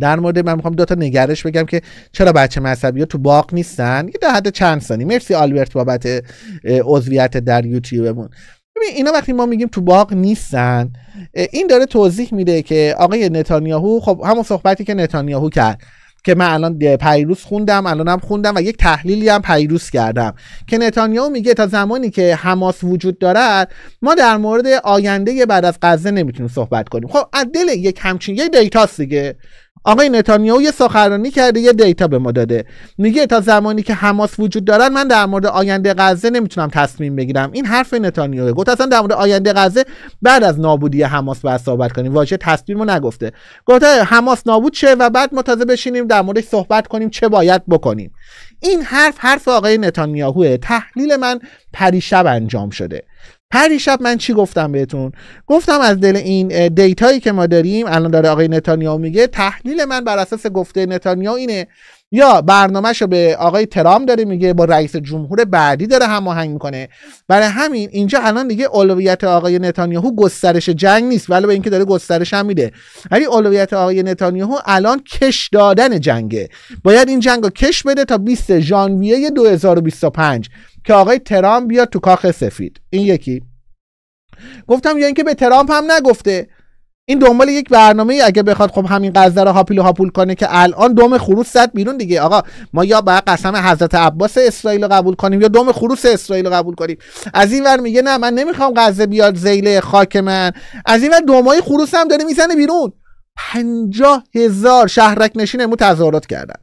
در مورد من میخوام دو تا نگرش بگم که چرا بچه مذهبی ها تو باغ نیستن یه در حد چند ثانی مرسی آلبرت بابت عضویت در یوتیوبمون ببین اینا وقتی ما میگیم تو باغ نیستن این داره توضیح میده که آقای نتانیاهو خب همون صحبتی که نتانیاهو کرد که من الان پیروز خوندم الانم خوندم و یک تحلیلی هم پیروز کردم که نتانیاهو میگه تا زمانی که حماس وجود دارد ما در مورد آینده بعد از غزه نمیتونیم صحبت کنیم خب از دل یک همچین یک دیتاست دیگه آقای نتانیاهو یه سخنرانی کرده یه دیتا به ما داده میگه تا زمانی که حماس وجود دارن من در مورد آینده غزه نمیتونم تصمیم بگیرم این حرف نتانیاهو گفت اصلا در مورد آینده غزه بعد از نابودی حماس باید صحبت کنیم واژه تصمیم رو نگفته گفت حماس نابود شه و بعد ما تازه بشینیم در موردش صحبت کنیم چه باید بکنیم این حرف حرف آقای نتانیاهوه تحلیل من پریشب انجام شده هر شب من چی گفتم بهتون گفتم از دل این دیتایی که ما داریم الان داره آقای نتانیاهو میگه تحلیل من بر اساس گفته نتانیاهو اینه یا برنامهش رو به آقای ترام داره میگه با رئیس جمهور بعدی داره هماهنگ میکنه برای همین اینجا الان دیگه اولویت آقای نتانیاهو گسترش جنگ نیست ولی به اینکه داره گسترش هم میده ولی اولویت آقای نتانیاهو الان کش دادن جنگه باید این جنگ رو کش بده تا 20 ژانویه 2025 که آقای ترام بیاد تو کاخ سفید این یکی گفتم یا اینکه به ترامپ هم نگفته این دنبال یک برنامه ای اگه بخواد خب همین قزه رو هاپیل هاپول کنه که الان دوم خروس زد بیرون دیگه آقا ما یا با قسم حضرت عباس اسرائیل رو قبول کنیم یا دوم خروس اسرائیل رو قبول کنیم از این ور میگه نه من نمیخوام غزه بیاد زیله خاک من از این ور دومای خروس هم داره میزنه بیرون پنجاه هزار شهرک نشین امو تظاهرات کردن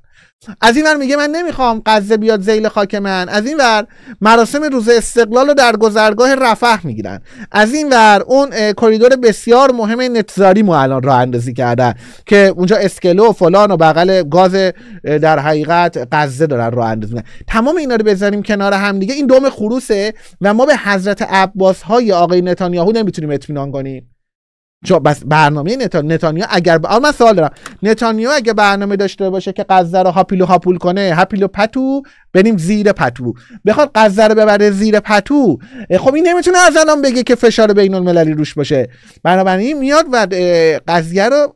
از این ور میگه من نمیخوام غزه بیاد زیل خاک من از این ور مراسم روز استقلال رو در گذرگاه رفح میگیرن از این ور اون کریدور بسیار مهم نتزاری مو الان راه اندازی کردن که اونجا اسکلو و فلان و بغل گاز در حقیقت غزه دارن راه اندازی میکنن تمام اینا رو بذاریم کنار هم دیگه این دوم خروسه و ما به حضرت عباس های آقای نتانیاهو نمیتونیم اطمینان کنیم چون بس برنامه نتانیا اگر من سوال دارم نتانیا اگه برنامه داشته باشه که غزه رو هاپیلو هاپول کنه هاپیلو پتو بریم زیر پتو بخواد غزه رو ببره زیر پتو خب این نمیتونه از الان بگه که فشار بین المللی روش باشه بنابراین میاد و قضیه رو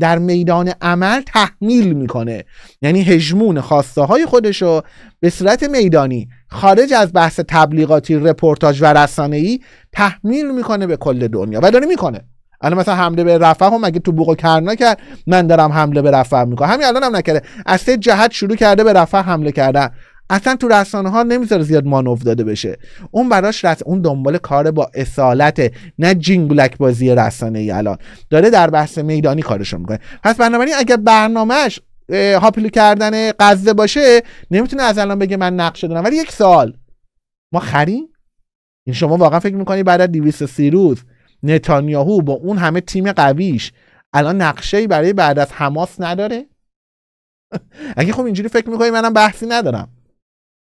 در میدان عمل تحمیل میکنه یعنی هجمون خواسته های خودش رو به صورت میدانی خارج از بحث تبلیغاتی رپورتاج و رسانه ای تحمیل میکنه به کل دنیا و داره میکنه الان مثلا حمله به رفح هم مگه تو بوق و کرنا کرد من دارم حمله به رفح میکنم همین الان هم نکرده از سه جهت شروع کرده به رفح حمله کردن اصلا تو رسانه ها نمیذاره زیاد مانو داده بشه اون براش رس اون دنبال کار با اصالت نه جینگولک بازی رسانه ای الان داره در بحث میدانی کارشو میکنه پس بنابراین اگر برنامهش هاپلو کردن غزه باشه نمیتونه از الان بگه من نقشه دارم ولی یک سال ما خریم این یعنی شما واقعا فکر میکنی بعد از 230 روز نتانیاهو با اون همه تیم قویش الان نقشه برای بعد از حماس نداره اگه خب اینجوری فکر میکنی منم بحثی ندارم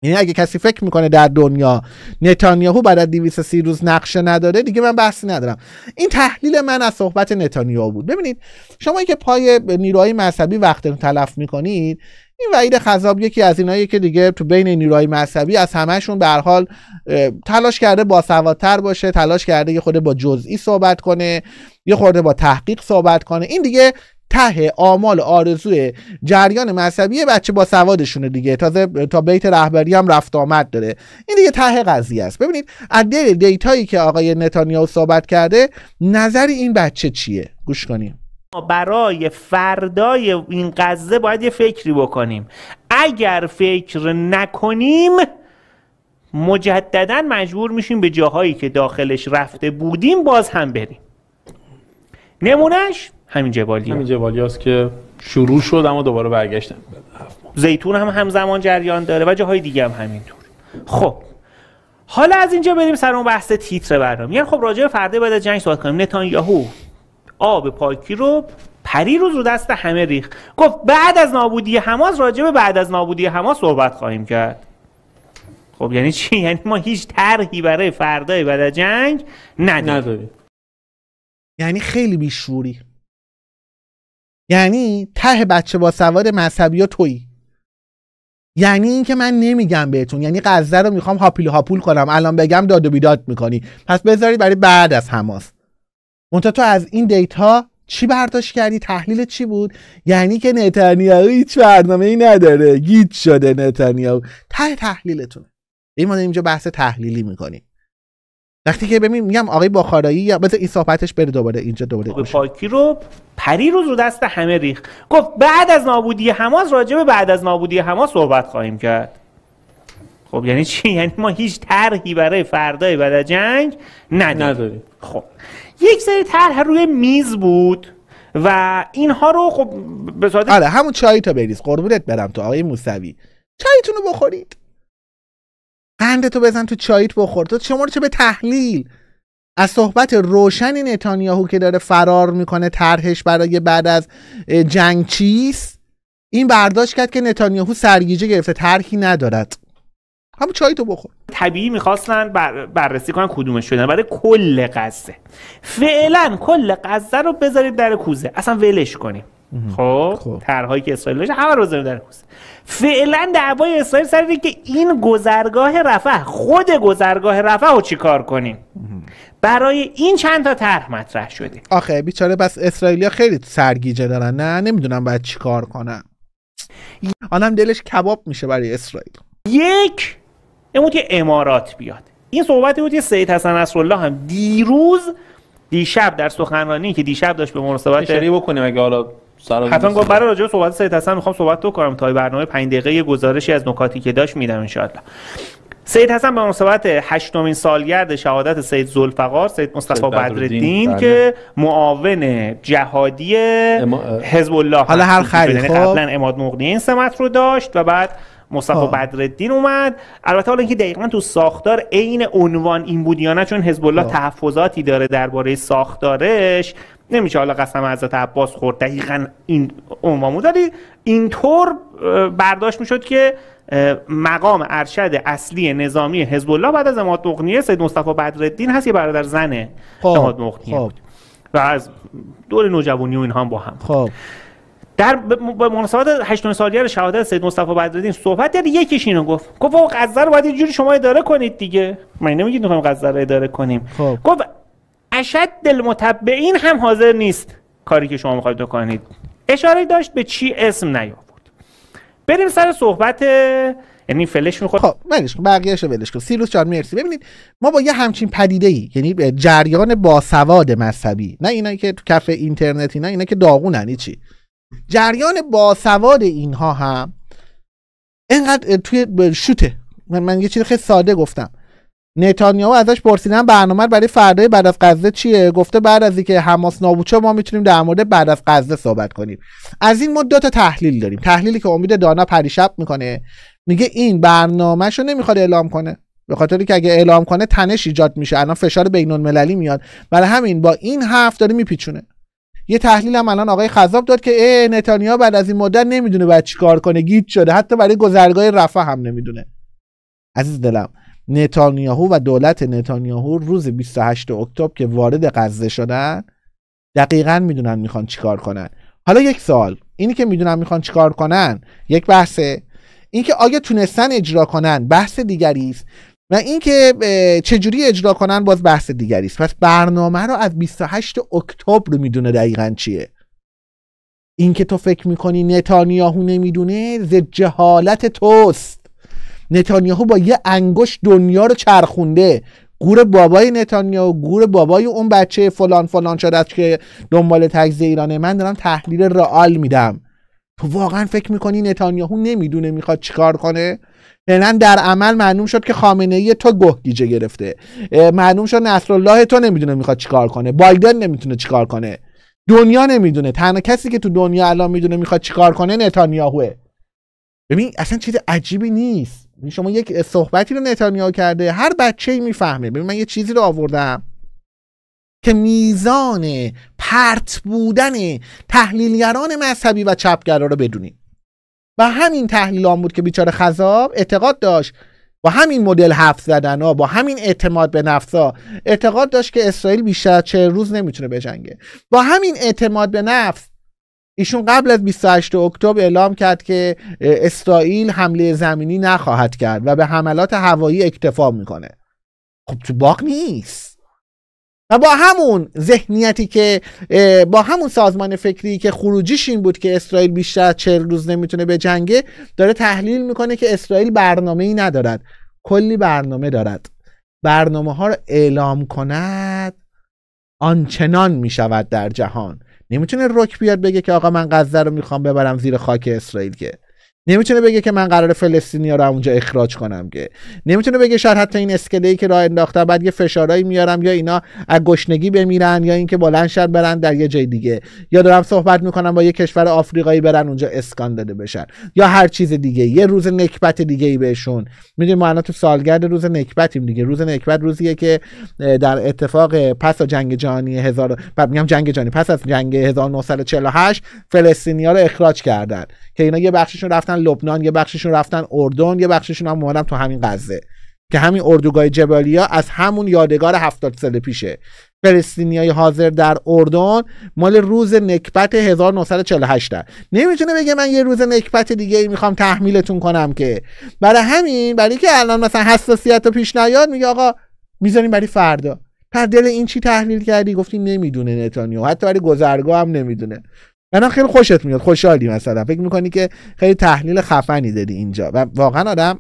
یعنی اگه کسی فکر میکنه در دنیا نتانیاهو بعد از 230 روز نقشه نداره دیگه من بحثی ندارم این تحلیل من از صحبت نتانیاهو بود ببینید شما که پای نیروهای مذهبی وقت تلف میکنید این وعید خذاب یکی از اینایی که دیگه تو بین نیروهای مذهبی از همهشون به حال تلاش کرده با سوادتر باشه تلاش کرده یه خورده با جزئی صحبت کنه یه خورده با تحقیق صحبت کنه این دیگه ته آمال آرزوی جریان مذهبی بچه با سوادشونه دیگه تازه تا بیت رهبری هم رفت آمد داره این دیگه ته قضیه است ببینید از دل دیتایی که آقای نتانیاهو صحبت کرده نظر این بچه چیه گوش کنیم برای فردای این قضه باید یه فکری بکنیم اگر فکر نکنیم مجددا مجبور میشیم به جاهایی که داخلش رفته بودیم باز هم بریم نمونهش همین جبالی همین جبالی هست که شروع شد اما دوباره برگشتن زیتون هم همزمان جریان داره و جاهای دیگه هم همینطور خب حالا از اینجا بریم سر اون بحث تیتر برنامه یعنی خب راجع فرده بعد جنگ صحبت کنیم نتانیاهو آب پاکی رو پری روز رو دست همه ریخ گفت بعد از نابودی حماس راجع بعد از نابودی حماس صحبت خواهیم کرد خب یعنی چی یعنی ما هیچ طرحی برای فردای بعد از جنگ نداریم یعنی خیلی بیشوری یعنی ته بچه با سواد مذهبی ها توی یعنی اینکه من نمیگم بهتون یعنی قذر رو میخوام هاپیل هاپول کنم الان بگم داد و بیداد میکنی پس بذارید برای بعد از حماس منتها تو از این دیتا چی برداشت کردی تحلیل چی بود یعنی که نتانیاهو هیچ برنامه ای نداره گیت شده نتانیاهو ته تحلیلتونه این ما اینجا بحث تحلیلی میکنیم وقتی که ببینیم میگم آقای باخارایی یا بذار این صحبتش بره دوباره اینجا دوباره آقای پاکی رو پری رو رو دست همه ریخ گفت بعد از نابودی حماس راجع بعد از نابودی حماس صحبت خواهیم کرد خب یعنی چی یعنی ما هیچ طرحی برای فردای بعد از جنگ نداریم خب یک سری طرح روی میز بود و اینها رو خب به آره همون چای تا بریز قربونت برم تو آقای موسوی چایتون رو بخورید تو بزن تو چاییت بخور تو شما رو چه به تحلیل از صحبت روشن نتانیاهو که داره فرار میکنه طرحش برای بعد از جنگ چیست این برداشت کرد که نتانیاهو سرگیجه گرفته طرحی ندارد هم چای تو بخور طبیعی میخواستن بر... بررسی کنن کدومش شدن برای کل قصه فعلا کل قزه رو بذارید در کوزه اصلا ولش کنیم خب, خب. طرحهایی که اسرائیل داشت همه روز در فعلا دعوای اسرائیل سر اینه که این گذرگاه رفح خود گذرگاه رفح رو چیکار کنیم برای این چند تا طرح مطرح شده آخه بیچاره بس ها خیلی سرگیجه دارن نه نمیدونم باید چیکار کنم آنم دلش کباب میشه برای اسرائیل یک که امارات بیاد این صحبتی بود که سید حسن نصرالله هم دیروز دیشب در سخنرانی که دیشب داشت به مناسبت بکنیم حتما گفت برای راجع صحبت سید حسن میخوام صحبت تو کنم تا برنامه 5 دقیقه یه گزارشی از نکاتی که داشت میدم ان سید حسن به مناسبت هشتمین سالگرد شهادت سید زلفقار سید مصطفی بدرالدین بله. که معاون جهادی حزب الله حالا هر خیلی یعنی خب. قبلا اماد مقدی این سمت رو داشت و بعد مصطفی خب. بدرالدین اومد البته حالا اینکه دقیقا تو ساختار عین عنوان این بود یا نه چون حزب الله خب. تحفظاتی داره درباره ساختارش نمیشه حالا قسم حضرت عباس خورد دقیقا این عنوامو داری اینطور برداشت میشد که مقام ارشد اصلی نظامی حزب الله بعد از اماد مقنیه سید مصطفی بدرالدین هست یه برادر زن خب، اماد مقنیه خب. بود و از دور نوجوانی و این هم با هم خب. در به مناسبت 8 سالیه شهادت سید مصطفی بدرالدین صحبت کرد یکیش اینو گفت گفت آقا باید یه جوری شما اداره کنید دیگه من نمیگید میخوایم غزه رو اداره کنیم خب. گفت اشد المتبعین هم حاضر نیست کاری که شما میخواید کنید اشاره داشت به چی اسم نیاورد بریم سر صحبت یعنی فلش میخواد خب ولش کن ولش کن سیروس جان مرسی ببینید ما با یه همچین پدیده ای یعنی جریان باسواد مذهبی نه اینایی که تو کف اینترنتی نه اینا که داغونن چی جریان باسواد اینها هم اینقدر توی شوته من, من یه چیز خیلی ساده گفتم نتانیاهو ازش پرسیدن برنامه برای فردای بعد از غزه چیه گفته بعد از اینکه حماس نابود شد ما میتونیم در مورد بعد از غزه صحبت کنیم از این مدت تا تحلیل داریم تحلیلی که امید دانا پریشب میکنه میگه این برنامهشو نمیخواد اعلام کنه به خاطر که اگه اعلام کنه تنش ایجاد میشه الان فشار بین المللی میاد برای همین با این حرف داره میپیچونه یه تحلیل هم الان آقای خذاب داد که ای نتانیا بعد از این مدت نمیدونه بعد چیکار کنه گیت شده حتی برای گذرگاه رفع هم نمیدونه عزیز دلم نتانیاهو و دولت نتانیاهو روز 28 اکتبر که وارد غزه شدن دقیقا میدونن میخوان چیکار کنن حالا یک سال اینی که میدونن میخوان چیکار کنن یک بحثه اینکه آیا تونستن اجرا کنن بحث دیگری است و اینکه چجوری اجرا کنن باز بحث دیگری است پس برنامه رو از 28 اکتبر میدونه دقیقا چیه اینکه تو فکر میکنی نتانیاهو نمیدونه ز جهالت توست نتانیاهو با یه انگشت دنیا رو چرخونده گور بابای نتانیاهو گور بابای اون بچه فلان فلان شده که دنبال تجزیه ایرانه من دارم تحلیل رئال میدم تو واقعا فکر میکنی نتانیاهو نمیدونه میخواد چیکار کنه فعلا در عمل معلوم شد که خامنه ای تو گهگیجه گرفته معلوم شد نصرالله تو نمیدونه میخواد چیکار کنه بایدن نمیتونه چیکار کنه دنیا نمیدونه تنها کسی که تو دنیا الان میدونه میخواد چیکار کنه نتانیاهوه ببین اصلا چیز عجیبی نیست شما یک صحبتی رو نتانیاهو کرده هر بچه ای میفهمه ببین من یه چیزی رو آوردم که میزان پرت بودن تحلیلگران مذهبی و چپگرا رو بدونیم و همین تحلیلان بود که بیچاره خذاب اعتقاد داشت با همین مدل حرف زدن ها با همین اعتماد به ها اعتقاد داشت که اسرائیل بیشتر چه روز نمیتونه بجنگه با همین اعتماد به نفس ایشون قبل از 28 اکتبر اعلام کرد که اسرائیل حمله زمینی نخواهد کرد و به حملات هوایی اکتفا میکنه خب تو باغ نیست و با همون ذهنیتی که با همون سازمان فکری که خروجیش این بود که اسرائیل بیشتر از 40 روز نمیتونه به جنگه داره تحلیل میکنه که اسرائیل برنامه ای ندارد کلی برنامه دارد برنامه ها رو اعلام کند آنچنان میشود در جهان نمیتونه روک بیاد بگه که آقا من غزه رو میخوام ببرم زیر خاک اسرائیل که نمیتونه بگه که من قرار فلسطینیا رو اونجا اخراج کنم که نمیتونه بگه شاید حتی این اسکله ای که راه انداختم بعد یه فشارایی میارم یا اینا از گشنگی بمیرن یا اینکه بلند شد برن در یه جای دیگه یا دارم صحبت میکنم با یه کشور آفریقایی برن اونجا اسکان داده بشن یا هر چیز دیگه یه روز نکبت دیگه ای بهشون میدونی ما تو سالگرد روز نکبتیم دیگه روز نکبت روزیه که در اتفاق پس از جنگ جهانی هزار میگم جنگ جهانی پس از جنگ 1948 فلسطینیا رو اخراج کردن که اینا یه بخششون رفتن لبنان یه بخششون رفتن اردن یه بخششون هم اومدن تو همین غزه که همین اردوگاه جبالیا از همون یادگار هفتاد سال پیشه های حاضر در اردن مال روز نکبت 1948 نمیتونه بگه من یه روز نکبت دیگه میخوام تحمیلتون کنم که برای همین برای که الان مثلا حساسیت رو پیش نیاد میگه آقا میذاریم برای فردا پر دل این چی تحلیل کردی گفتی نمیدونه نتانیاهو حتی برای گذرگاه هم نمیدونه الان خیلی خوشت میاد خوشحالی مثلا فکر میکنی که خیلی تحلیل خفنی دادی اینجا و واقعا آدم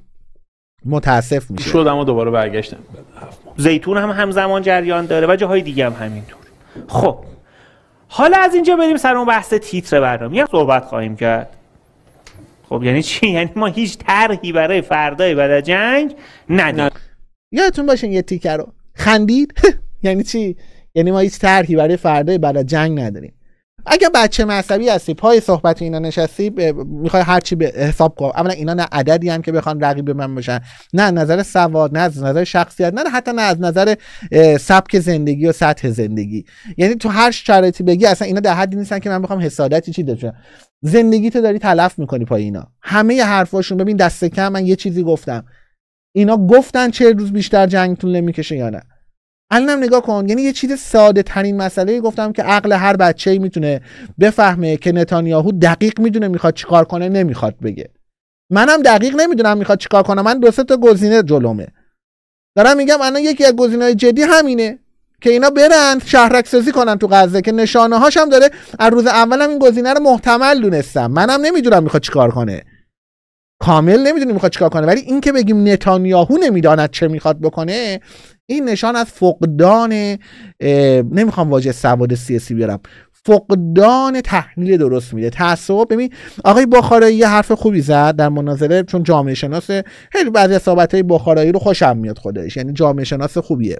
متاسف میشه شدم اما دوباره برگشتم زیتون هم همزمان جریان داره و جاهای دیگه هم همینطور خب حالا از اینجا بریم سر اون بحث تیتر برنامه یه صحبت خواهیم کرد خب یعنی چی یعنی ما هیچ طرحی برای فردای بعد از جنگ نداریم یادتون باشین یه تیکر رو خندید یعنی چی یعنی ما هیچ طرحی برای فردای بعد جنگ نداریم اگه بچه معصبی هستی پای صحبت اینا نشستی میخوای هرچی به حساب کن اولا اینا نه عددی هم که بخوان رقیب من باشن نه نظر سواد نه از نظر شخصیت نه حتی نه از نظر سبک زندگی و سطح زندگی یعنی تو هر شرایطی بگی اصلا اینا در حدی نیستن که من بخوام حسادتی چی داشته زندگی تو داری تلف میکنی پای اینا همه حرفاشون ببین دست کم من یه چیزی گفتم اینا گفتن چه روز بیشتر جنگ طول نمیکشه یا نه الانم نگاه کن یعنی یه چیز ساده ترین مسئله گفتم که عقل هر بچه ای میتونه بفهمه که نتانیاهو دقیق میدونه میخواد چیکار کنه نمیخواد بگه منم دقیق نمیدونم میخواد چیکار کنه من دو سه تا گزینه جلومه دارم میگم الان یکی از گزینه‌های جدی همینه که اینا برن شهرک سازی کنن تو غزه که نشانه هاشم داره از روز اولم این گزینه رو محتمل دونستم منم نمیدونم میخواد چیکار کنه کامل نمیدونیم میخواد چیکار کنه ولی اینکه بگیم نتانیاهو نمیداند چه میخواد بکنه این نشان از فقدان نمیخوام واژه سواد سیاسی بیارم فقدان تحلیل درست میده تعصب ببین آقای بخارایی یه حرف خوبی زد در مناظره چون جامعه شناسه خیلی بعضی از های بخارایی رو خوشم میاد خودش یعنی جامعه شناس خوبیه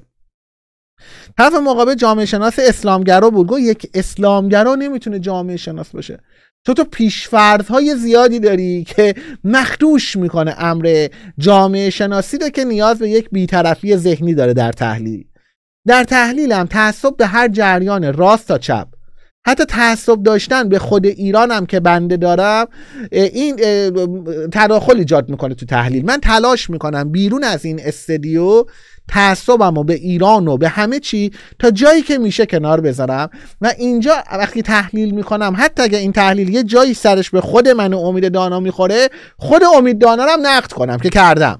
طرف مقابل جامعه شناس اسلامگرا بود گفت یک اسلامگرا نمیتونه جامعه شناس باشه تو تو های زیادی داری که مخدوش میکنه امر جامعه شناسی رو که نیاز به یک بیطرفی ذهنی داره در تحلیل در تحلیلم تعصب به هر جریان راست تا چپ حتی تعصب داشتن به خود ایرانم که بنده دارم این تداخل ایجاد میکنه تو تحلیل من تلاش میکنم بیرون از این استدیو تعصبم و به ایران و به همه چی تا جایی که میشه کنار بذارم و اینجا وقتی تحلیل میکنم حتی اگه این تحلیل یه جایی سرش به خود من و امید دانا میخوره خود امید دانا رو نقد کنم که کردم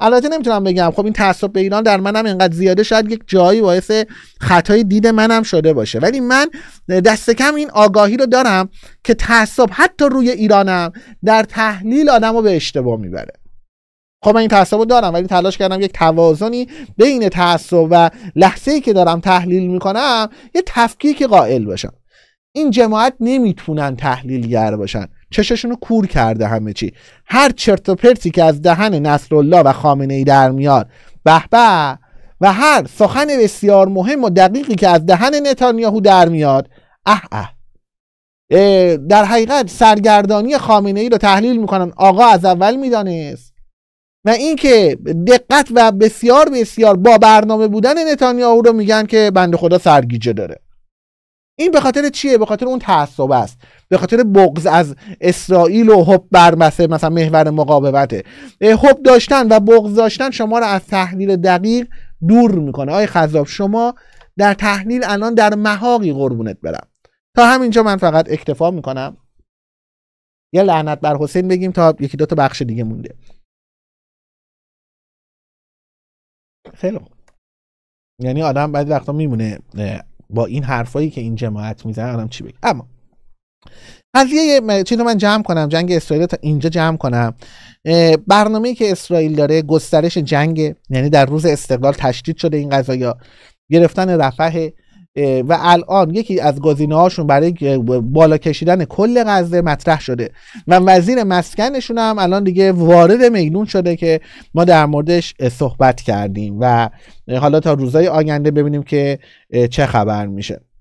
البته نمیتونم بگم خب این تعصب به ایران در منم اینقدر زیاده شاید یک جایی باعث خطای دید منم شده باشه ولی من دست کم این آگاهی رو دارم که تعصب حتی روی ایرانم در تحلیل آدم رو به اشتباه میبره خب من این تعصب رو دارم ولی تلاش کردم یک توازنی بین تعصب و لحظه ای که دارم تحلیل میکنم یه که قائل باشم این جماعت نمیتونن تحلیلگر باشن چششون رو کور کرده همه چی هر چرت و پرتی که از دهن نصرالله و خامنه ای در میاد به و هر سخن بسیار مهم و دقیقی که از دهن نتانیاهو در میاد اه اه در حقیقت سرگردانی خامنه ای رو تحلیل میکنن آقا از اول میدانست و اینکه دقت و بسیار بسیار با برنامه بودن نتانیاهو رو میگن که بنده خدا سرگیجه داره این به خاطر چیه به خاطر اون تعصب است به خاطر بغض از اسرائیل و حب بر مثلا محور مقاومته حب داشتن و بغض داشتن شما رو از تحلیل دقیق دور میکنه آی خذاب شما در تحلیل الان در محاقی قربونت برم تا همینجا من فقط اکتفا میکنم یه لعنت بر حسین بگیم تا یکی دو تا بخش دیگه مونده خیلی خوب یعنی آدم بعد وقتا میمونه با این حرفایی که این جماعت میزنه آدم چی بگه اما قضیه چی رو من جمع کنم جنگ اسرائیل تا اینجا جمع کنم برنامه که اسرائیل داره گسترش جنگ یعنی در روز استقلال تشدید شده این یا گرفتن رفح و الان یکی از گذینه هاشون برای بالا کشیدن کل غزه مطرح شده و وزیر مسکنشون هم الان دیگه وارد میدون شده که ما در موردش صحبت کردیم و حالا تا روزای آینده ببینیم که چه خبر میشه